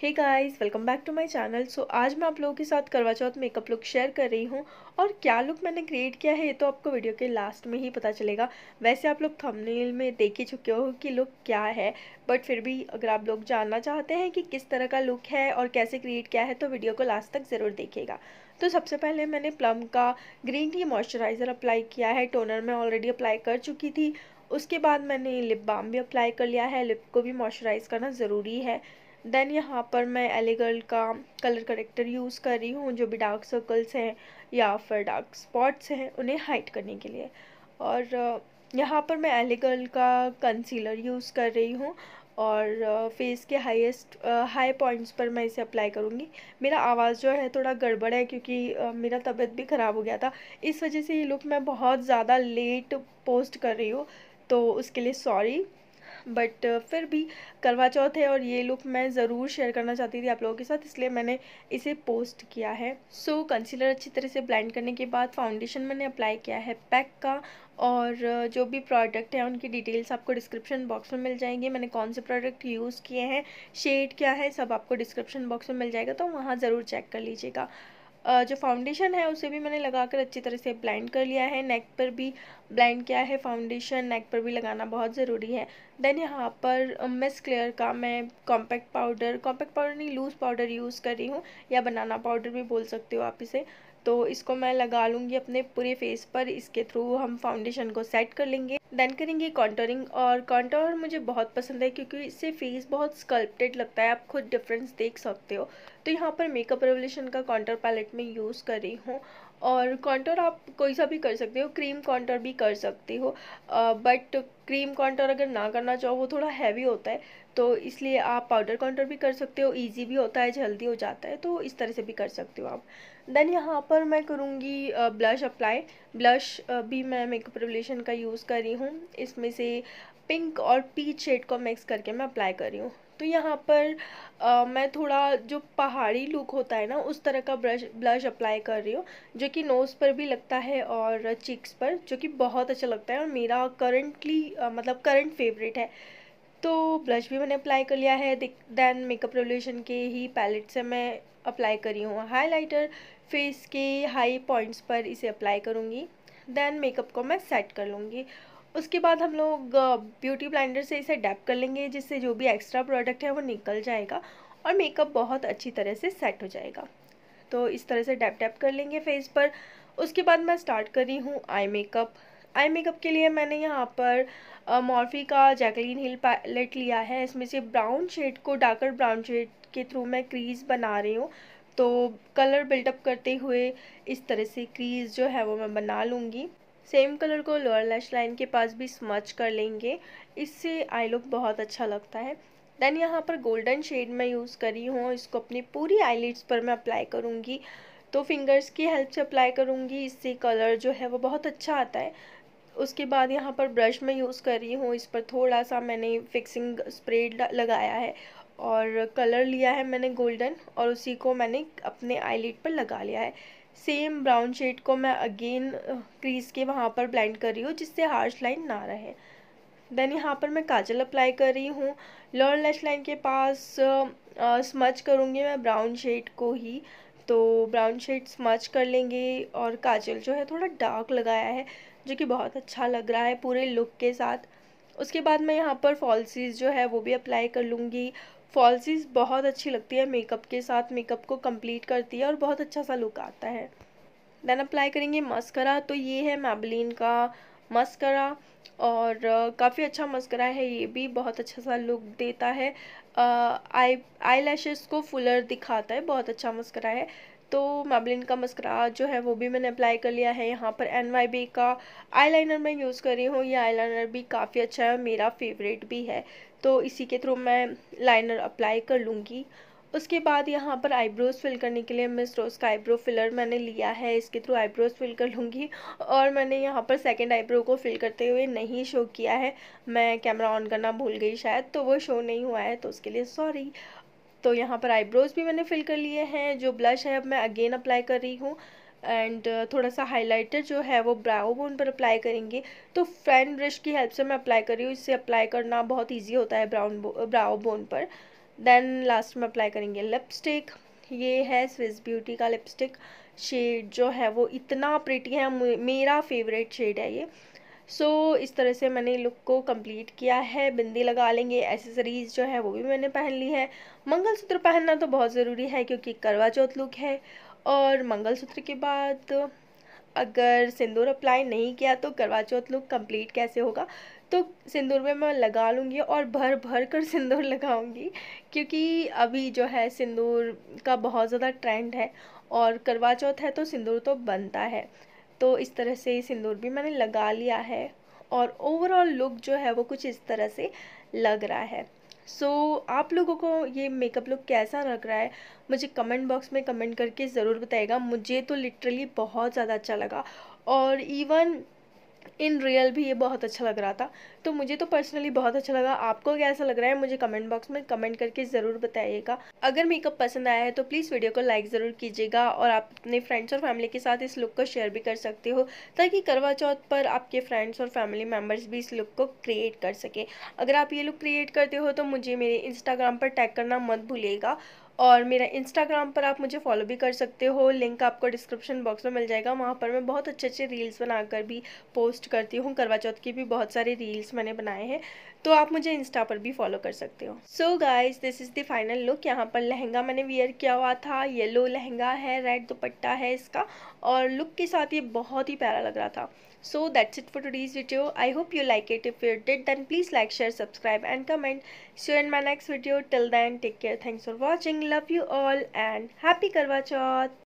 hey guys welcome back to my channel so आज मैं आप लोगों के साथ करवा चौथ मेकअप लुक शेयर कर रही हूँ और क्या लुक मैंने क्रिएट किया है ये तो आपको वीडियो के लास्ट में ही पता चलेगा वैसे आप लोग थंबनेल में देख ही चुके हो कि लुक क्या है बट फिर भी अगर आप लोग जानना चाहते हैं कि किस तरह का लुक है और कैसे क्रिएट किया है तो वीडियो को लास्ट तक ज़रूर देखेगा तो सबसे पहले मैंने प्लम का ग्रीन टी मॉइस्चराइज़र अप्लाई किया है टोनर मैं ऑलरेडी अप्लाई कर चुकी थी उसके बाद मैंने लिप बाम भी अप्लाई कर लिया है लिप को भी मॉइस्चराइज़ करना ज़रूरी है देन यहाँ पर मैं एलिगर्ल का कलर करेक्टर यूज़ कर रही हूँ जो भी डार्क सर्कल्स हैं या फिर डार्क स्पॉट्स हैं उन्हें हाइट करने के लिए और यहाँ पर मैं एलिगर्ल का कंसीलर यूज़ कर रही हूँ और फेस के हाईएस्ट हाई पॉइंट्स पर मैं इसे अप्लाई करूँगी मेरा आवाज़ जो है थोड़ा गड़बड़ है क्योंकि मेरा तबीयत भी ख़राब हो गया था इस वजह से ये लुक मैं बहुत ज़्यादा लेट पोस्ट कर रही हूँ तो उसके लिए सॉरी बट uh, फिर भी करवा चौथ है और ये लुक मैं ज़रूर शेयर करना चाहती थी आप लोगों के साथ इसलिए मैंने इसे पोस्ट किया है सो so, कंसीलर अच्छी तरह से ब्लाइंड करने के बाद फाउंडेशन मैंने अप्लाई किया है पैक का और uh, जो भी प्रोडक्ट है उनकी डिटेल्स आपको डिस्क्रिप्शन बॉक्स में मिल जाएंगे मैंने कौन से प्रोडक्ट यूज़ किए हैं शेड क्या है सब आपको डिस्क्रिप्शन बॉक्स में मिल जाएगा तो वहाँ ज़रूर चेक कर लीजिएगा जो फाउंडेशन है उसे भी मैंने लगाकर अच्छी तरह से ब्लाइंड कर लिया है नेक पर भी ब्लाइंड किया है फाउंडेशन नेक पर भी लगाना बहुत ज़रूरी है देन यहाँ पर मिस क्लियर का मैं कॉम्पैक्ट पाउडर कॉम्पैक्ट पाउडर नहीं लूज़ पाउडर यूज़ कर रही हूँ या बनाना पाउडर भी बोल सकते हो आप इसे तो इसको मैं लगा लूँगी अपने पूरे फेस पर इसके थ्रू हम फाउंडेशन को सेट कर लेंगे देन करेंगे कॉन्टोरिंग और कॉन्टोर मुझे बहुत पसंद है क्योंकि इससे फेस बहुत स्कल्प्टेड लगता है आप खुद डिफरेंस देख सकते हो तो यहाँ पर मेकअप रेवोल्यूशन का कॉन्टोर पैलेट में यूज़ कर रही हूँ और कॉन्टर आप कोई सा भी कर सकते हो क्रीम कॉन्टर भी कर सकते हो बट क्रीम कॉन्टर अगर ना करना चाहो वो थोड़ा हैवी होता है तो इसलिए आप पाउडर कॉन्टर भी कर सकते हो इजी भी होता है जल्दी हो जाता है तो इस तरह से भी कर सकते हो आप देन यहाँ पर मैं करूँगी ब्लश अप्लाई ब्लश भी मैं मेकअप रेवलेशन का यूज़ कर रही हूँ इसमें से पिंक और पीच शेड को मिक्स करके मैं अप्लाई कर रही हूँ तो यहाँ पर आ, मैं थोड़ा जो पहाड़ी लुक होता है ना उस तरह का ब्रश ब्लश अप्लाई कर रही हूँ जो कि नोज़ पर भी लगता है और चिक्स पर जो कि बहुत अच्छा लगता है और मेरा करंटली मतलब करंट फेवरेट है तो ब्लश भी मैंने अप्लाई कर लिया है देन मेकअप रेवोल्यूशन के ही पैलेट से मैं अप्लाई करी हूँ हाइलाइटर फेस के हाई पॉइंट्स पर इसे अप्लाई करूँगी देन मेकअप को मैं सेट कर लूँगी उसके बाद हम लोग ब्यूटी ब्लाइंडर से इसे डैप कर लेंगे जिससे जो भी एक्स्ट्रा प्रोडक्ट है वो निकल जाएगा और मेकअप बहुत अच्छी तरह से सेट हो जाएगा तो इस तरह से डैप डैप कर लेंगे फेस पर उसके बाद मैं स्टार्ट कर रही हूँ आई मेकअप आई मेकअप के लिए मैंने यहाँ पर मॉर्फी का जैकलिन हिल पैलेट लिया है इसमें से ब्राउन शेड को डार्कर ब्राउन शेड के थ्रू मैं क्रीज बना रही हूँ तो कलर बिल्डअप करते हुए इस तरह से क्रीज जो है वो मैं बना लूँगी सेम कलर को लोअर लैश लाइन के पास भी स्मच कर लेंगे इससे आई लुक बहुत अच्छा लगता है देन यहाँ पर गोल्डन शेड मैं यूज़ करी हूँ इसको अपनी पूरी आईलिड्स पर मैं अप्लाई करूँगी तो फिंगर्स की हेल्प से अप्लाई करूँगी इससे कलर जो है वो बहुत अच्छा आता है उसके बाद यहाँ पर ब्रश मैं यूज़ कर रही हूँ इस पर थोड़ा सा मैंने फिक्सिंग स्प्रे लगाया है और कलर लिया है मैंने गोल्डन और उसी को मैंने अपने आईलिड पर लगा लिया है सेम ब्राउन शेड को मैं अगेन क्रीज के वहाँ पर ब्लेंड कर रही हूँ जिससे हार्श लाइन ना रहे देन यहाँ पर मैं काजल अप्लाई कर रही हूँ लोअर लैश लाइन के पास स्मच करूँगी मैं ब्राउन शेड को ही तो ब्राउन शेड स्मच कर लेंगे और काजल जो है थोड़ा डार्क लगाया है जो कि बहुत अच्छा लग रहा है पूरे लुक के साथ उसके बाद मैं यहाँ पर फॉल्सीज जो है वो भी अप्लाई कर लूँगी फॉल्सीज बहुत अच्छी लगती है मेकअप के साथ मेकअप को कंप्लीट करती है और बहुत अच्छा सा लुक आता है देन अप्लाई करेंगे मस्करा तो ये है मैबलिन का मस्करा और uh, काफ़ी अच्छा मस्करा है ये भी बहुत अच्छा सा लुक देता है आई uh, आई को फुलर दिखाता है बहुत अच्छा मस्करा है तो मेबलिन का मस्करा जो है वो भी मैंने अप्लाई कर लिया है यहाँ पर एन का आईलाइनर मैं यूज़ कर रही हूँ ये आईलाइनर भी काफ़ी अच्छा है मेरा फेवरेट भी है तो इसी के थ्रू मैं लाइनर अप्लाई कर लूँगी उसके बाद यहाँ पर आईब्रोज फिल करने के लिए मिस रोज़ का आईब्रो फिलर मैंने लिया है इसके थ्रू आईब्रोज फिल कर लूँगी और मैंने यहाँ पर सेकंड आईब्रो को फिल करते हुए नहीं शो किया है मैं कैमरा ऑन करना भूल गई शायद तो वो शो नहीं हुआ है तो उसके लिए सॉरी तो यहाँ पर आईब्रोज भी मैंने फिल कर लिए हैं जो ब्लश है अब मैं अगेन अप्लाई कर रही हूँ एंड uh, थोड़ा सा हाइलाइटर जो है वो ब्राउ बोन पर अप्लाई करेंगे तो फैन ब्रश की हेल्प से मैं अप्लाई कर रही हूँ इससे अप्लाई करना बहुत ईजी होता है ब्राउन ब्राउ बोन पर देन लास्ट में अप्लाई करेंगे लिपस्टिक ये है स्विस ब्यूटी का लिपस्टिक शेड जो है वो इतना प्रिटी है मेरा फेवरेट शेड है ये सो so, इस तरह से मैंने लुक को कंप्लीट किया है बिंदी लगा लेंगे एसेसरीज़ जो है वो भी मैंने पहन ली है मंगलसूत्र पहनना तो बहुत ज़रूरी है क्योंकि करवा चौथ लुक है और मंगलसूत्र के बाद अगर सिंदूर अप्लाई नहीं किया तो करवा चौथ लुक कंप्लीट कैसे होगा तो सिंदूर में मैं लगा लूँगी और भर भर कर सिंदूर लगाऊँगी क्योंकि अभी जो है सिंदूर का बहुत ज़्यादा ट्रेंड है और करवा चौथ है तो सिंदूर तो बनता है तो इस तरह से ये सिंदूर भी मैंने लगा लिया है और ओवरऑल लुक जो है वो कुछ इस तरह से लग रहा है सो so, आप लोगों को ये मेकअप लुक कैसा लग रहा है मुझे कमेंट बॉक्स में कमेंट करके ज़रूर बताइएगा मुझे तो लिटरली बहुत ज़्यादा अच्छा लगा और इवन इन रियल भी ये बहुत अच्छा लग रहा था तो मुझे तो पर्सनली बहुत अच्छा लगा आपको कैसा लग रहा है मुझे कमेंट बॉक्स में कमेंट करके ज़रूर बताइएगा अगर मेकअप पसंद आया है तो प्लीज़ वीडियो को लाइक ज़रूर कीजिएगा और आप अपने फ्रेंड्स और फैमिली के साथ इस लुक को शेयर भी कर सकते हो ताकि करवा चौथ पर आपके फ्रेंड्स और फैमिली मेम्बर्स भी इस लुक को क्रिएट कर सकें अगर आप ये लुक क्रिएट करते हो तो मुझे मेरे इंस्टाग्राम पर टैग करना मत भूलिएगा और मेरा इंस्टाग्राम पर आप मुझे फॉलो भी कर सकते हो लिंक आपको डिस्क्रिप्शन बॉक्स में मिल जाएगा वहाँ पर मैं बहुत अच्छे अच्छे रील्स बनाकर भी पोस्ट करती हूँ करवा चौथ की भी बहुत सारे रील्स मैंने बनाए हैं तो आप मुझे इंस्टा पर भी फॉलो कर सकते हो so guys this is the final look यहाँ पर लहंगा मैंने वियर किया हुआ था येलो लहंगा है रेड दुपट्टा है इसका और लुक के साथ ये बहुत ही प्यारा लग रहा था so that's it for today's video I hope you like it if you did then please like share subscribe and comment so and my next video till then take care thanks for watching love you all and happy Karva Chauth